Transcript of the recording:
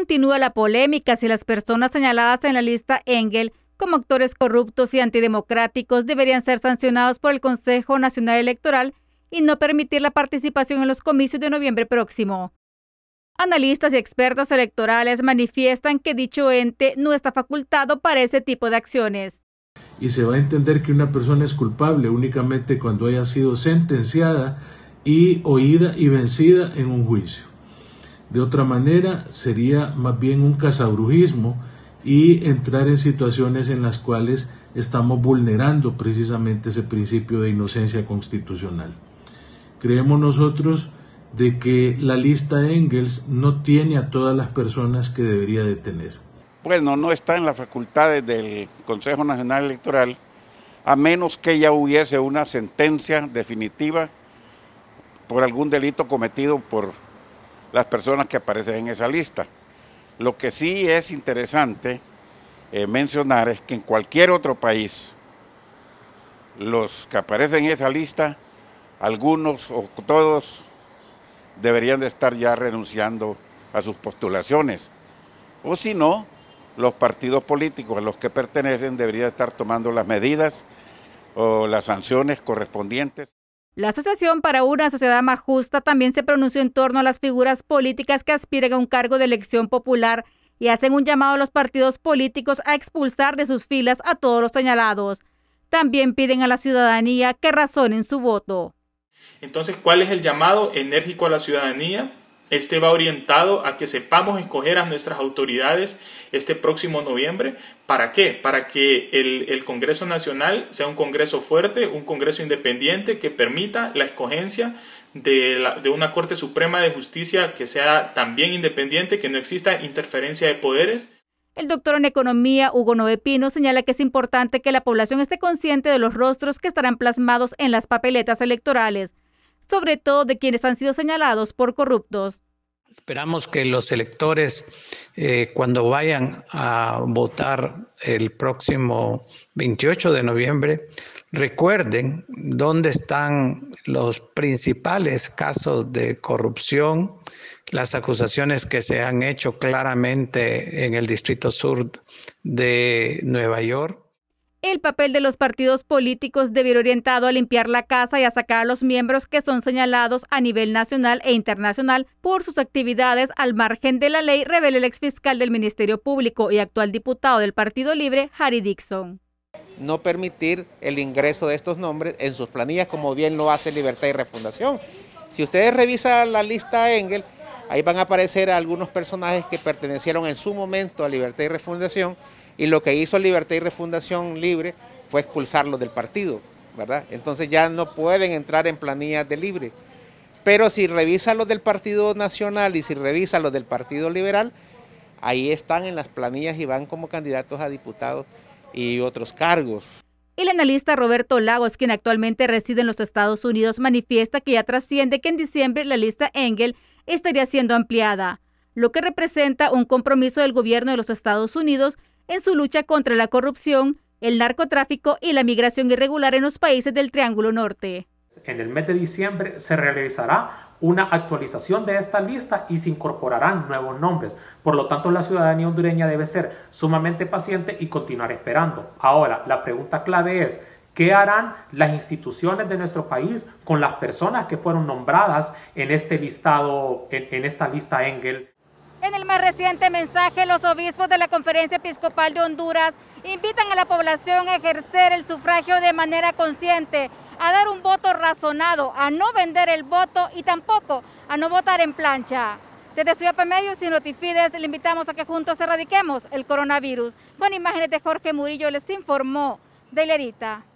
continúa la polémica si las personas señaladas en la lista Engel como actores corruptos y antidemocráticos deberían ser sancionados por el Consejo Nacional Electoral y no permitir la participación en los comicios de noviembre próximo. Analistas y expertos electorales manifiestan que dicho ente no está facultado para ese tipo de acciones. Y se va a entender que una persona es culpable únicamente cuando haya sido sentenciada y oída y vencida en un juicio. De otra manera, sería más bien un casabrujismo y entrar en situaciones en las cuales estamos vulnerando precisamente ese principio de inocencia constitucional. Creemos nosotros de que la lista Engels no tiene a todas las personas que debería de tener. Bueno, no está en las facultades del Consejo Nacional Electoral, a menos que ya hubiese una sentencia definitiva por algún delito cometido por las personas que aparecen en esa lista. Lo que sí es interesante eh, mencionar es que en cualquier otro país, los que aparecen en esa lista, algunos o todos deberían de estar ya renunciando a sus postulaciones. O si no, los partidos políticos a los que pertenecen deberían estar tomando las medidas o las sanciones correspondientes. La Asociación para una Sociedad Más Justa también se pronunció en torno a las figuras políticas que aspiran a un cargo de elección popular y hacen un llamado a los partidos políticos a expulsar de sus filas a todos los señalados. También piden a la ciudadanía que razonen su voto. Entonces, ¿cuál es el llamado enérgico a la ciudadanía? Este va orientado a que sepamos escoger a nuestras autoridades este próximo noviembre. ¿Para qué? Para que el, Congreso Nacional sea un Congreso fuerte, un Congreso independiente que permita la escogencia de, de una Corte Suprema de Justicia que sea también independiente, que no exista interferencia de poderes. El doctor en economía Hugo Novepino señala que es importante que la población esté consciente de los rostros que estarán plasmados en las papeletas electorales sobre todo de quienes han sido señalados por corruptos. Esperamos que los electores, eh, cuando vayan a votar el próximo 28 de noviembre, recuerden dónde están los principales casos de corrupción, las acusaciones que se han hecho claramente en el Distrito Sur de Nueva York. El papel de los partidos políticos debe ir orientado a limpiar la casa y a sacar a los miembros que son señalados a nivel nacional e internacional por sus actividades al margen de la ley, revela el exfiscal del Ministerio Público y actual diputado del Partido Libre, Harry Dixon. No permitir el ingreso de estos nombres en sus planillas, como bien lo hace Libertad y Refundación. Si ustedes revisan la lista Engel, ahí van a aparecer algunos personajes que pertenecieron en su momento a Libertad y Refundación y lo que hizo Libertad y Refundación Libre fue expulsarlos del partido, ¿verdad? Entonces ya no pueden entrar en planillas de libre. Pero si revisa los del Partido Nacional y si revisa los del Partido Liberal, ahí están en las planillas y van como candidatos a diputados y otros cargos. El analista Roberto Lagos, quien actualmente reside en los Estados Unidos, manifiesta que ya trasciende que en diciembre la lista Engel estaría siendo ampliada, lo que representa un compromiso del gobierno de los Estados Unidos en su lucha contra la corrupción, el narcotráfico y la migración irregular en los países del Triángulo Norte. En el mes de diciembre se realizará una actualización de esta lista y se incorporarán nuevos nombres. Por lo tanto, la ciudadanía hondureña debe ser sumamente paciente y continuar esperando. Ahora, la pregunta clave es, ¿Qué harán las instituciones de nuestro país con las personas que fueron nombradas en este listado, en, esta lista Engel? En el más reciente mensaje, los obispos de la Conferencia Episcopal de Honduras invitan a la población a ejercer el sufragio de manera consciente, a dar un voto razonado, a no vender el voto y tampoco a no votar en plancha. Desde Ciudad Medios y Notifides le invitamos a que juntos erradiquemos el coronavirus. Con imágenes de Jorge Murillo les informó de Lerita.